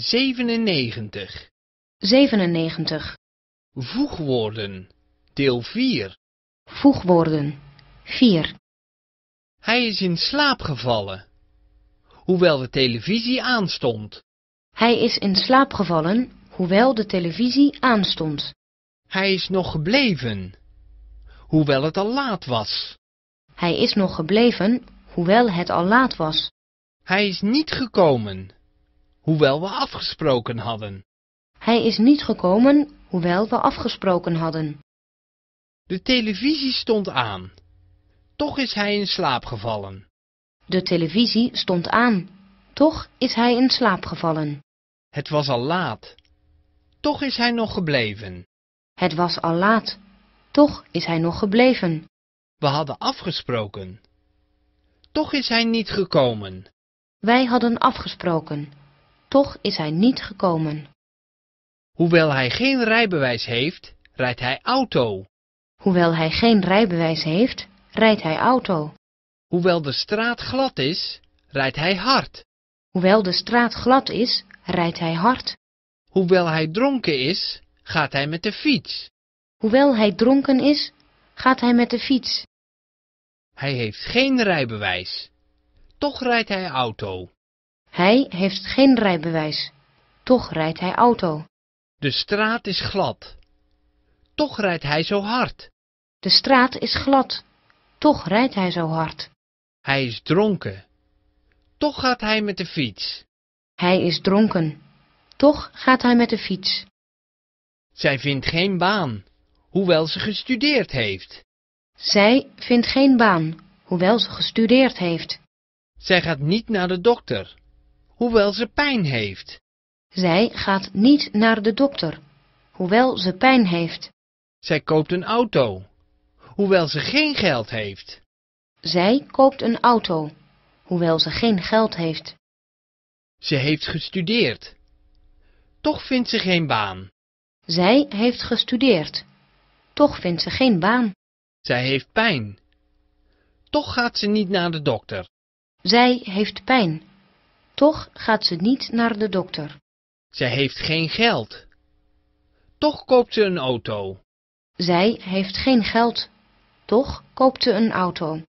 97. 97. Voegwoorden. Deel 4. Voegwoorden. 4. Hij is in slaap gevallen. Hoewel de televisie aanstond. Hij is in slaap gevallen, hoewel de televisie aanstond. Hij is nog gebleven. Hoewel het al laat was. Hij is nog gebleven, hoewel het al laat was. Hij is niet gekomen hoewel we afgesproken hadden. Hij is niet gekomen, hoewel we afgesproken hadden. De televisie stond aan. Toch is hij in slaap gevallen. De televisie stond aan. Toch is hij in slaap gevallen. Het was al laat. Toch is hij nog gebleven. Het was al laat. Toch is hij nog gebleven. We hadden afgesproken. Toch is hij niet gekomen. Wij hadden afgesproken toch is hij niet gekomen. Hoewel hij geen rijbewijs heeft, rijdt hij auto. Hoewel hij geen rijbewijs heeft, rijdt hij auto. Hoewel de straat glad is, rijdt hij hard. Hoewel de straat glad is, rijdt hij hard. Hoewel hij dronken is, gaat hij met de fiets. Hoewel hij dronken is, gaat hij met de fiets. Hij heeft geen rijbewijs. Toch rijdt hij auto. Hij heeft geen rijbewijs. Toch rijdt hij auto. De straat is glad. Toch rijdt hij zo hard. De straat is glad. Toch rijdt hij zo hard. Hij is dronken. Toch gaat hij met de fiets. Hij is dronken. Toch gaat hij met de fiets. Zij vindt geen baan, hoewel ze gestudeerd heeft. Zij vindt geen baan, hoewel ze gestudeerd heeft. Zij gaat niet naar de dokter, hoewel ze pijn heeft. Zij gaat niet naar de dokter, hoewel ze pijn heeft. Zij koopt een auto, hoewel ze geen geld heeft. Zij koopt een auto, hoewel ze geen geld heeft. Ze heeft gestudeerd. Toch vindt ze geen baan. Zij heeft gestudeerd. Toch vindt ze geen baan. Zij heeft pijn. Toch gaat ze niet naar de dokter. Zij heeft pijn. Toch gaat ze niet naar de dokter. Zij heeft geen geld. Toch koopt ze een auto. Zij heeft geen geld. Toch koopt ze een auto.